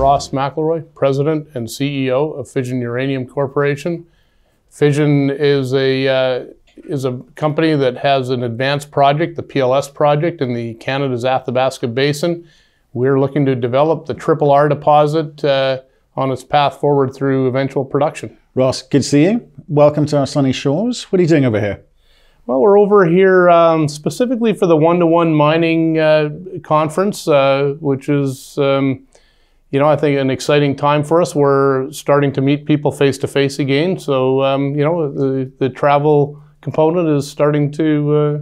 Ross McElroy, President and CEO of Fission Uranium Corporation. Fission is a, uh, is a company that has an advanced project, the PLS project, in the Canada's Athabasca Basin. We're looking to develop the Triple R deposit uh, on its path forward through eventual production. Ross, good to see you. Welcome to our sunny shores. What are you doing over here? Well, we're over here um, specifically for the one-to-one mining uh, conference, uh, which is um, you know, I think an exciting time for us. We're starting to meet people face to face again. So, um, you know, the, the travel component is starting to uh,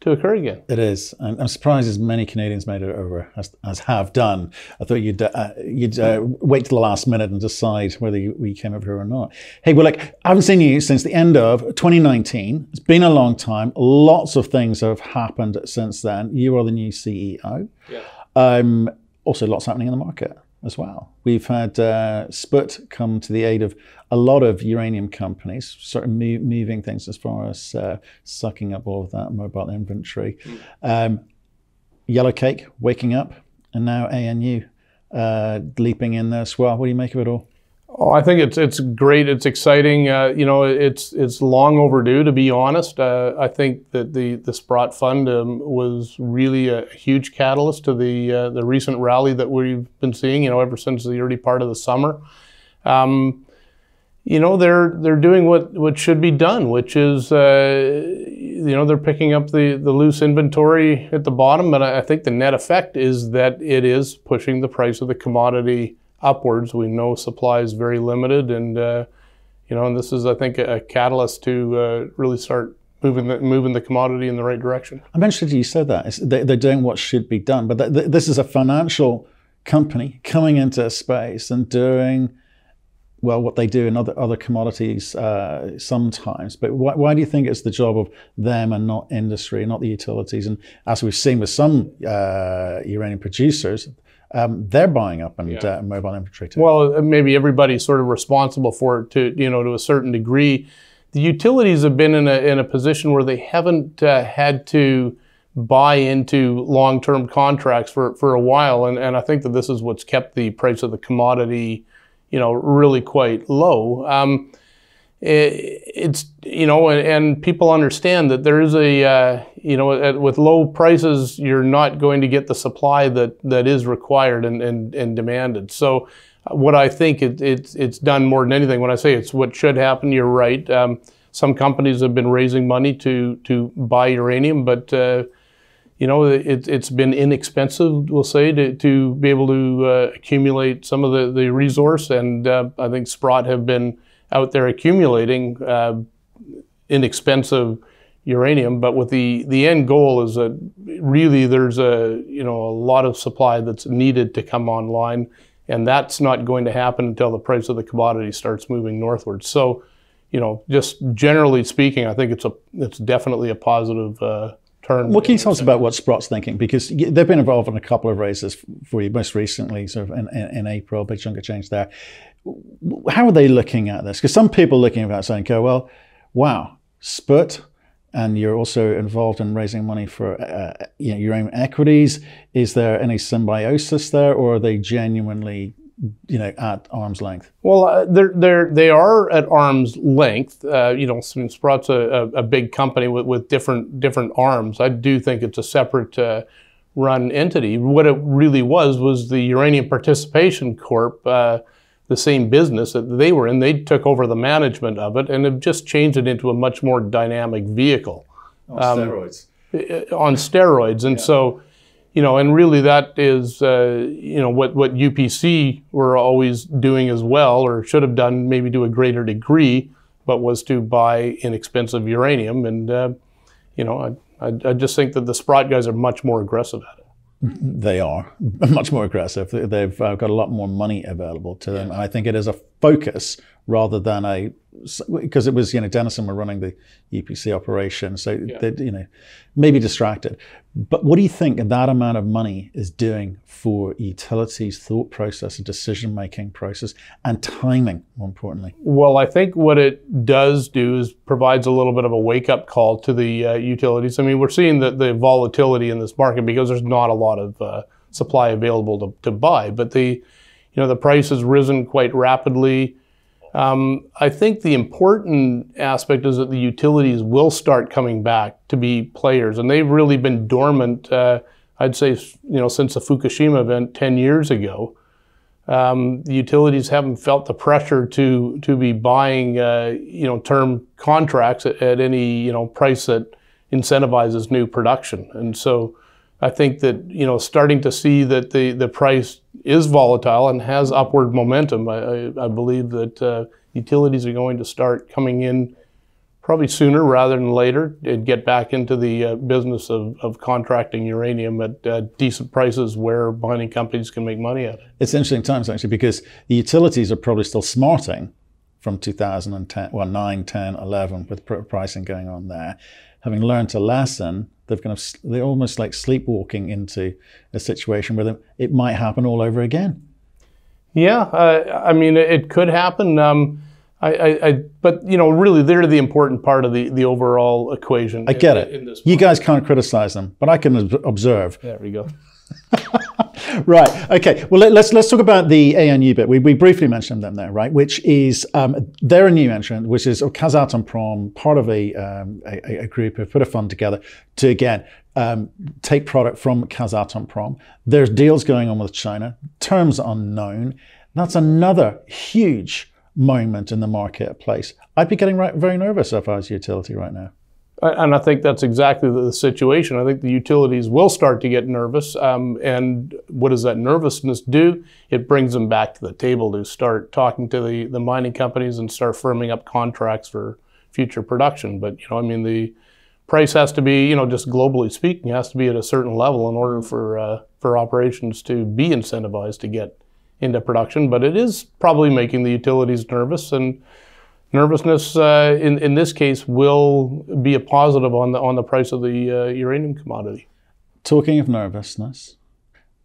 to occur again. It is. I'm, I'm surprised as many Canadians made it over as, as have done. I thought you'd uh, you'd uh, wait till the last minute and decide whether you, we came over here or not. Hey, well, like I haven't seen you since the end of 2019. It's been a long time. Lots of things have happened since then. You are the new CEO. Yeah. Um, also, lots happening in the market as well. We've had uh, SPUT come to the aid of a lot of uranium companies, sort of moving things as far as uh, sucking up all of that mobile inventory. Hmm. Um, Yellowcake waking up, and now ANU uh, leaping in there as well. What do you make of it all? Oh, I think it's it's great. It's exciting. Uh, you know, it's it's long overdue. To be honest, uh, I think that the the Sprott Fund um, was really a huge catalyst to the uh, the recent rally that we've been seeing. You know, ever since the early part of the summer. Um, you know they're they're doing what what should be done, which is uh, you know they're picking up the the loose inventory at the bottom, but I, I think the net effect is that it is pushing the price of the commodity upwards. We know supply is very limited, and uh, you know, and this is, I think, a catalyst to uh, really start moving the, moving the commodity in the right direction. I'm interested you said that they, are doing what should be done, but th- th- this is a financial company coming into a space and doing well what they do in other other commodities uh, sometimes. But why, why, do you think it's the job of them and not industry, not the utilities? And as we've seen with some uh, uranium producers, um, they're buying up and yeah. uh, mobile infantry too. Well, maybe everybody's sort of responsible for it to you know to a certain degree. The utilities have been in a in a position where they haven't uh, had to buy into long-term contracts for, for a while and, and I think that this is what's kept the price of the commodity you know really quite low um, it's you know and, people understand that there is a uh, you know at, with low prices you're not going to get the supply that that is required and and, and demanded so uh, what I think it, it's it's done more than anything when I say it's what should happen you're right um, some companies have been raising money to to buy uranium but uh, you know it, it's been inexpensive we'll say to, to be able to uh, accumulate some of the, the resource and uh, I think Sprott have been out there accumulating uh, inexpensive uranium, but with the, the end goal is that really there's a, you know, a lot of supply that's needed to come online, and that's not going to happen until the price of the commodity starts moving northwards. So, you know, just generally speaking, I think it's a, it's definitely a positive uh, what Well, can you tell us about what Sprott's thinking? Because they've been involved in a couple of races for you, most recently, sort of in, in, in April, big chunk of change there. How are they looking at this? Because some people looking at that saying, "Okay, well, wow, Spurt." and you're also involved in raising money for uh, uh, you know, your own equities. Is there any symbiosis there, or are they genuinely you know, at arm's length? Well, uh, they're, they're, they are at arm's length. Uh, you know, Sprott's a, a, a, big company with, with different, different arms. I do think it's a separate uh, run entity. What it really was was the Uranium Participation Corp, uh, the same business that they were in. They took over the management of it and have just changed it into a much more dynamic vehicle. On um, steroids. Uh, on steroids. And yeah. so you know, and really that is, uh, you know, what, what UPC were always doing as well, or should have done maybe to a greater degree, but was to buy inexpensive uranium. And, uh, you know, I, I, I, just think that the Sprott guys are much more aggressive at it. They are much more aggressive. They've uh, got a lot more money available to them. Yeah. And I think it is a focus rather than a because it was you know Denison were running the EPC operation, so yeah. they you know maybe distracted. But what do you think that amount of money is doing for utilities thought process and decision making process and timing more importantly? Well, I think what it does do is provides a little bit of a wake up call to the uh, utilities. I mean, we're seeing the, the volatility in this market because there's not a lot of uh, supply available to, to buy, but the you know the price has risen quite rapidly. Um, I think the important aspect is that the utilities will start coming back to be players, and they've really been dormant. Uh, I'd say you know since the Fukushima event ten years ago, um, the utilities haven't felt the pressure to to be buying uh, you know term contracts at, at, any you know price that incentivizes new production, and so I think that you know starting to see that the the price is volatile and has upward momentum. I, I, I believe that uh, utilities are going to start coming in probably sooner rather than later and get back into the uh, business of, of contracting uranium at uh, decent prices where mining companies can make money at it. It's interesting times actually because the utilities are probably still smarting from 2010, well, 9, 10, 11 with pr- pricing going on there. Having learned a lesson they've kind of they're almost like sleepwalking into a situation where it might happen all over again. Yeah, uh, I mean it could happen. Um, I, I, I, but you know, really, they're the important part of the, the overall equation. I get in, it. In you guys can't criticize them, but I can observe. There we go. right. Okay. Well, let, us let's talk about the ANU bit. We, we briefly mentioned them there, right? Which is um, they're a new entrant, which is Kazatomprom, part of a, um, a, a group who put a fund together to again um, take product from Kazatomprom. There's deals going on with China. Terms unknown. That's another huge moment in the marketplace. I'd be getting right, very nervous if I was utility right now. And I think that's exactly the situation. I think the utilities will start to get nervous. Um, and what does that nervousness do? It brings them back to the table to start talking to the, the mining companies and start firming up contracts for future production. But, you know, I mean, the price has to be, you know, just globally speaking, has to be at a certain level in order for, uh, for operations to be incentivized to get into production. But it is probably making the utilities nervous. And, nervousness uh, in, in this case will be a positive on the, on the price of the uh, uranium commodity. Talking of nervousness,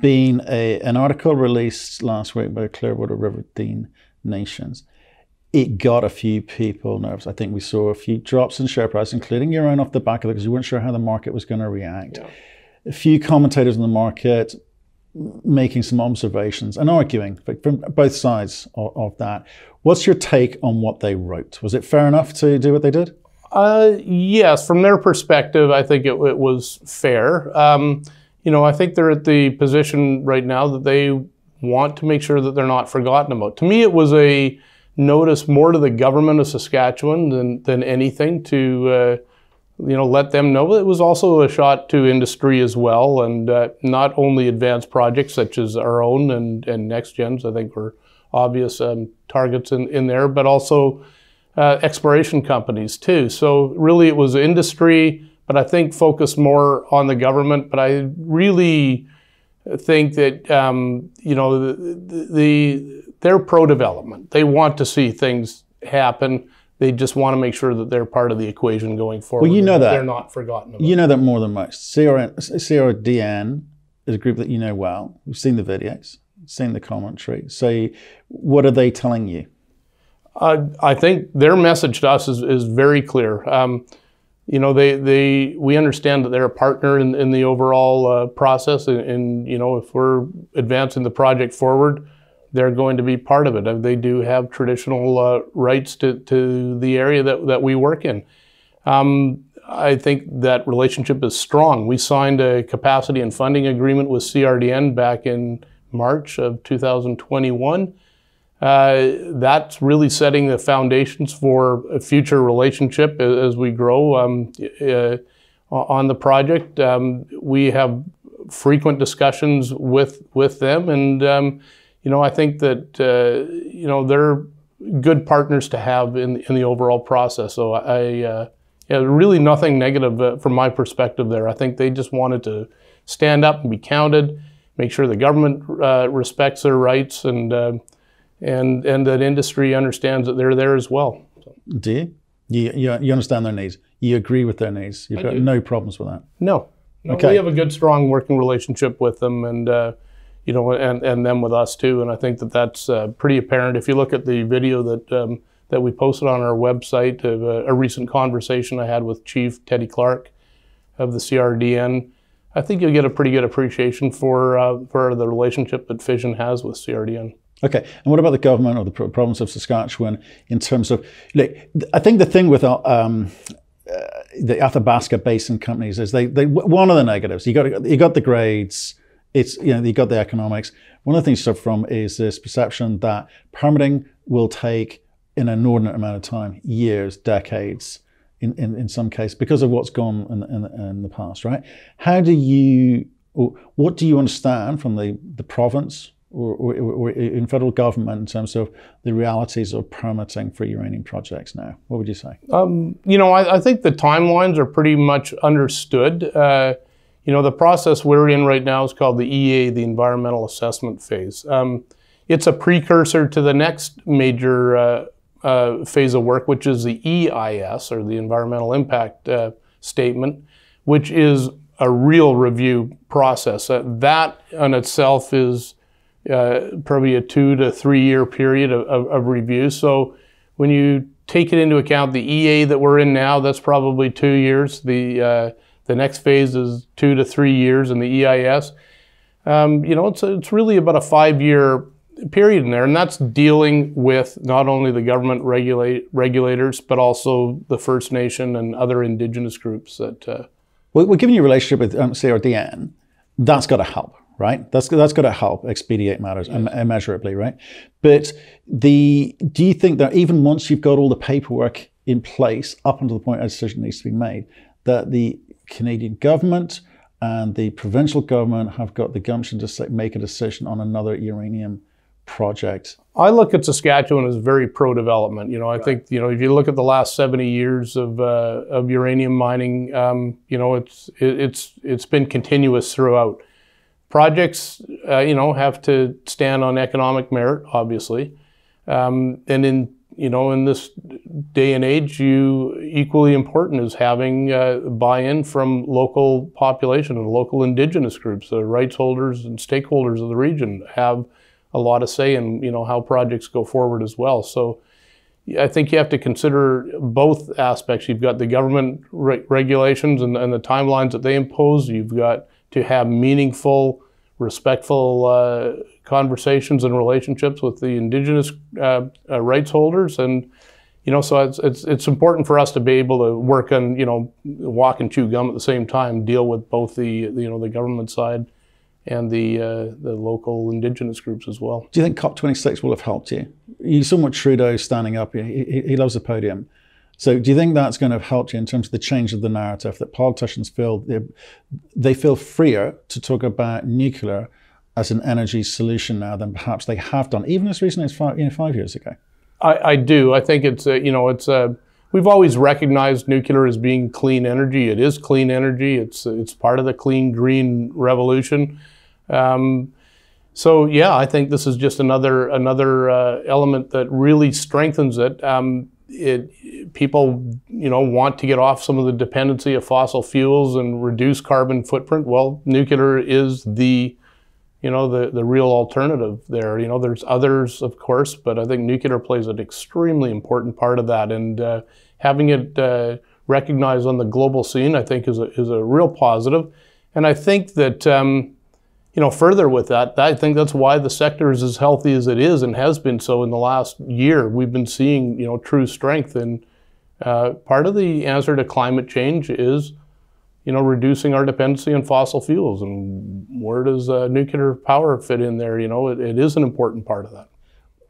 being a, an article released last week by Clearwater River Dean Nations, it got a few people nervous. I think we saw a few drops in share price, including your own off the back of it, because you weren't sure how the market was going to react. Yeah. A few commentators in the market making some observations and arguing from both sides of, of, that. What's your take on what they wrote? Was it fair enough to do what they did? Uh, yes, from their perspective, I think it, it was fair. Um, you know, I think they're at the position right now that they want to make sure that they're not forgotten about. To me, it was a notice more to the government of Saskatchewan than, than anything to uh, you know, let them know. It was also a shot to industry as well, and uh, not only advanced projects such as our own and, and next gens, I think were obvious um, targets in, in there, but also uh, exploration companies too. So really it was industry, but I think focused more on the government. But I really think that, um, you know, the, the, they're pro-development. They want to see things happen they just want to make sure that they're part of the equation going forward. Well, you know that, they're not forgotten. About. You know that more than most. CRDN is a group that you know well. You've seen the videos, seen the commentary. So, what are they telling you? Uh, I think their message to us is, is very clear. Um, you know, they, they we understand that they're a partner in, in the overall uh, process, and, and you know, if we're advancing the project forward they're going to be part of it. Uh, they do have traditional uh, rights to, to the area that, that we work in. Um, I think that relationship is strong. We signed a capacity and funding agreement with CRDN back in March of 2021. Uh, that's really setting the foundations for a future relationship as, we grow um, uh, on the project. Um, we have frequent discussions with with them and um, you know, I think that uh, you know they're good partners to have in in the overall process. So I, uh, yeah, really nothing negative uh, from my perspective there. I think they just wanted to stand up and be counted, make sure the government uh, respects their rights, and um, and and that industry understands that they're there as well. So. Do you? You, you, you understand their needs? You agree with their needs? You've I got do. no problems with that? No. no okay. We have a good, strong working relationship with them, and uh, you know, and, and them with us too. And I think that that's uh, pretty apparent. If you look at the video that um, that we posted on our website of a, uh, a, recent conversation I had with Chief Teddy Clark of the CRDN, I think you'll get a pretty good appreciation for uh, for the relationship that Fission has with CRDN. Okay, and what about the government or the province of Saskatchewan in terms of, like, I think the thing with uh, um, uh, the Athabasca Basin companies is they, they one of the negatives you got you got the grades it's you know you got the economics. One of the things you suffer from is this perception that permitting will take an inordinate amount of time, years, decades, in, in, in some case, because of what's gone in, in, in the past, right? How do you, what do you understand from the, the province or, or, or, in federal government in terms of the realities of permitting for uranium projects now? What would you say? Um, you know, I, I, think the timelines are pretty much understood. Uh, you know, the process we're in right now is called the EA, the environmental assessment phase. Um, it's a precursor to the next major uh, uh, phase of work, which is the EIS, or the environmental impact uh, statement, which is a real review process. Uh, that on itself is uh, probably a two to three year period of, of, of review. So when you take it into account, the EA that we're in now, that's probably two years. The uh, the next phase is two to three years in the EIS. Um, you know, it's, a, it's really about a five-year period in there, and that's dealing with not only the government regulate, regulators, but also the First Nation and other Indigenous groups that. Uh, well, well, given your relationship with um, CRDN, that's got to help, right? That's that's got to help expedite matters yes. immeasurably, right? But the do you think that even once you've got all the paperwork in place up until the point a decision needs to be made, that the Canadian government and the provincial government have got the gumption to make a decision on another uranium project. I look at Saskatchewan as very pro-development. You know, I right. think you know if you look at the last 70 years of, uh, of uranium mining, um, you know it's it, it's it's been continuous throughout. Projects, uh, you know, have to stand on economic merit, obviously, um, and in you know, in this day and age, you equally important is having uh, buy-in from local population and local indigenous groups. The rights holders and stakeholders of the region have a lot of say in you know how projects go forward as well. So. I think you have to consider both aspects. You've got the government re regulations and, and the timelines that they impose. You've got to have meaningful respectful uh, conversations and relationships with the indigenous uh, uh, rights holders and you know so it's, it's, it's important for us to be able to work and you know walk and chew gum at the same time deal with both the you know the government side and the uh, the local indigenous groups as well do you think cop 26 will have helped you you saw what trudeau standing up he, he loves the podium so do you think that's going to help you in terms of the change of the narrative that politicians feel they, they feel freer to talk about nuclear as an energy solution now than perhaps they have done, even as recently as five, you know, five years ago? I, I, do. I think it's a, you know it's a, we've always recognized nuclear as being clean energy. It is clean energy. It's it's part of the clean green revolution. Um, so yeah, I think this is just another another uh, element that really strengthens it. Um, it, people you know want to get off some of the dependency of fossil fuels and reduce carbon footprint. Well, nuclear is the you know the the real alternative there. You know, there's others of course, but I think nuclear plays an extremely important part of that, and uh, having it uh, recognized on the global scene, I think, is a is a real positive. And I think that um, you know, further with that, I think that's why the sector is as healthy as it is and has been so in the last year. We've been seeing, you know, true strength. And uh, part of the answer to climate change is, you know, reducing our dependency on fossil fuels. And where does uh, nuclear power fit in there? You know, it, it is an important part of that.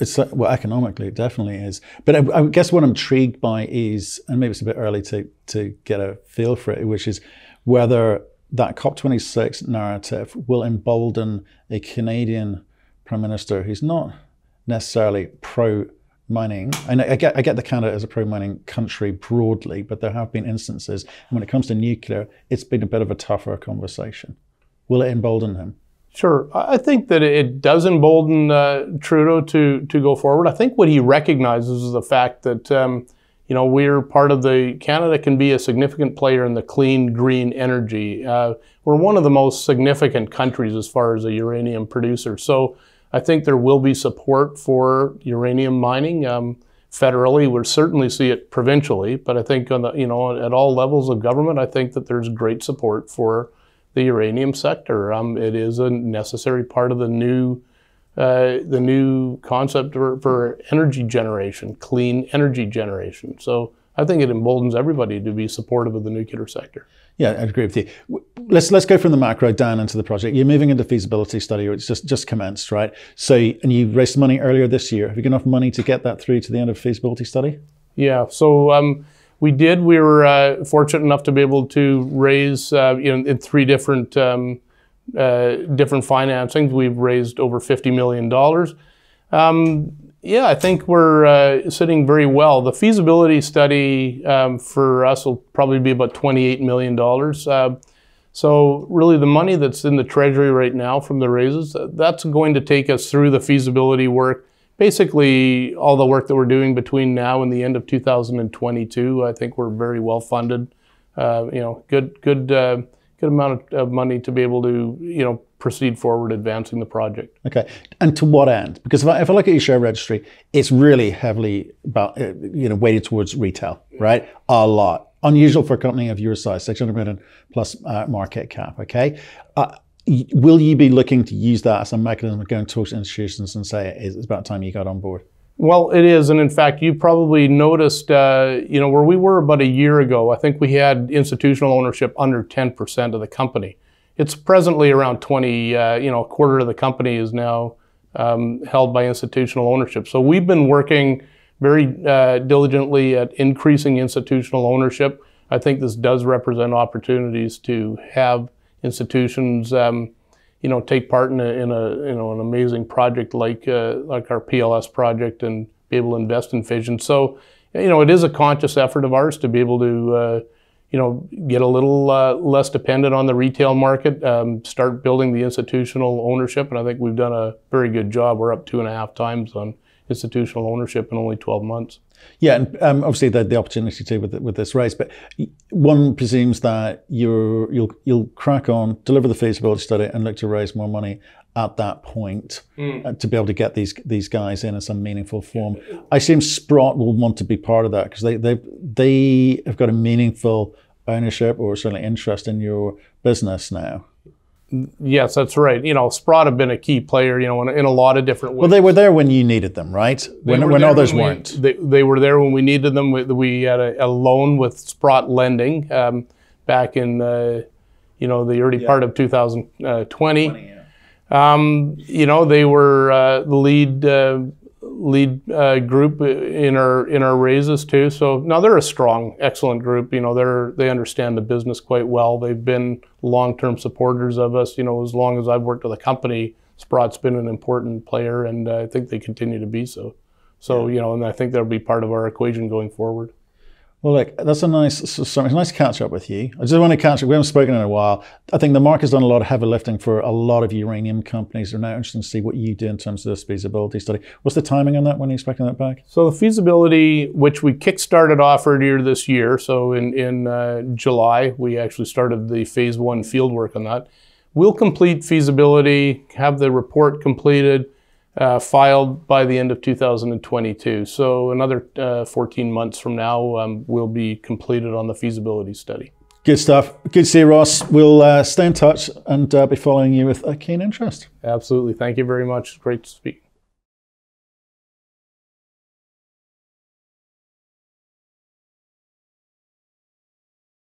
It's uh, well, economically, it definitely is. But I, I guess what I'm intrigued by is, and maybe it's a bit early to to get a feel for it, which is whether that COP26 narrative will embolden a Canadian prime minister who's not necessarily pro mining. And I get, I get the Canada as a pro mining country broadly, but there have been instances. when it comes to nuclear, it's been a bit of a tougher conversation. Will it embolden him? Sure. I think that it does embolden uh, Trudeau to, to go forward. I think what he recognizes is the fact that. Um, you know, we're part of the, Canada can be a significant player in the clean green energy. Uh, we're one of the most significant countries as far as a uranium producer. So I think there will be support for uranium mining um, federally. We'll certainly see it provincially, but I think on the, you know, at all levels of government, I think that there's great support for the uranium sector. Um, it is a necessary part of the new uh, the new concept for, for, energy generation, clean energy generation. So I think it emboldens everybody to be supportive of the nuclear sector. Yeah, I agree with you. Let's let's go from the macro down into the project. You're moving into feasibility study, or it's just just commenced, right? So and you raised money earlier this year. Have you got enough money to get that through to the end of feasibility study? Yeah. So. Um, we did. We were uh, fortunate enough to be able to raise uh, know in, three different um, uh, different financings. We've raised over $50 million. Um, yeah, I think we're uh, sitting very well. The feasibility study um, for us will probably be about $28 million. Uh, so really the money that's in the treasury right now from the raises, uh, that's going to take us through the feasibility work. Basically all the work that we're doing between now and the end of 2022, I think we're very well funded. Uh, you know, good, good uh, good amount of money to be able to, you know, proceed forward advancing the project. Okay. And to what end? Because if I, if I look at your share registry, it's really heavily about, uh, you know, weighted towards retail, right? A lot. Unusual for a company of your size, 600 million plus uh, market cap, okay? Uh, will you be looking to use that as a mechanism of going to talk to institutions and say, it's about time you got on board? Well, it is, and in fact, you probably noticed, uh, you know, where we were about a year ago. I think we had institutional ownership under 10% of the company. It's presently around 20. Uh, you know, a quarter of the company is now um, held by institutional ownership. So we've been working very uh, diligently at increasing institutional ownership. I think this does represent opportunities to have institutions um, you know, take part in a, in a you know an amazing project like uh, like our PLS project and be able to invest in vision. So, you know, it is a conscious effort of ours to be able to, uh, you know, get a little uh, less dependent on the retail market, um, start building the institutional ownership, and I think we've done a very good job. We're up two and a half times on institutional ownership in only 12 months. Yeah, and um, obviously they had the opportunity too with, with this race, but one presumes that you will you'll crack on, deliver the feasibility study, and look to raise more money at that point mm. to be able to get these these guys in in some meaningful form. I assume Sprott will want to be part of that because they they they have got a meaningful ownership or certainly interest in your business now. Yes, that's right. You know, Sprott have been a key player, you know, in, in a lot of different ways. Well, they were there when you needed them, right? They when, when others when we, weren't. They, they, were there when we needed them. We, we had a, a, loan with Sprott Lending um, back in, uh, you know, the early yeah. part of 2020. Uh, 20, yeah. um, you know, they were uh, the lead uh, lead uh, group in our in our raises too. So now they're a strong, excellent group. You know, they're they understand the business quite well. They've been long-term supporters of us. You know, as long as I've worked with the company, Sprott's been an important player, and uh, I think they continue to be so. So you know, and I think that'll be part of our equation going forward. Well, look, that's a nice, it's nice catch up with you. I just want to catch up. We haven't spoken in a while. I think the market's done a lot of heavy lifting for a lot of uranium companies. They're now interested to see what you do in terms of this feasibility study. What's the timing on that? When are you expecting that back? So the feasibility, which we kickstarted off earlier this year, so in in uh, July, we actually started the phase one field work on that. We'll complete feasibility, have the report completed uh, filed by the end of 2022. So another uh, 14 months from now um, will be completed on the feasibility study. Good stuff. Good to see you, Ross. We'll uh, stay in touch and uh, be following you with a keen interest. Absolutely. Thank you very much. Great to speak.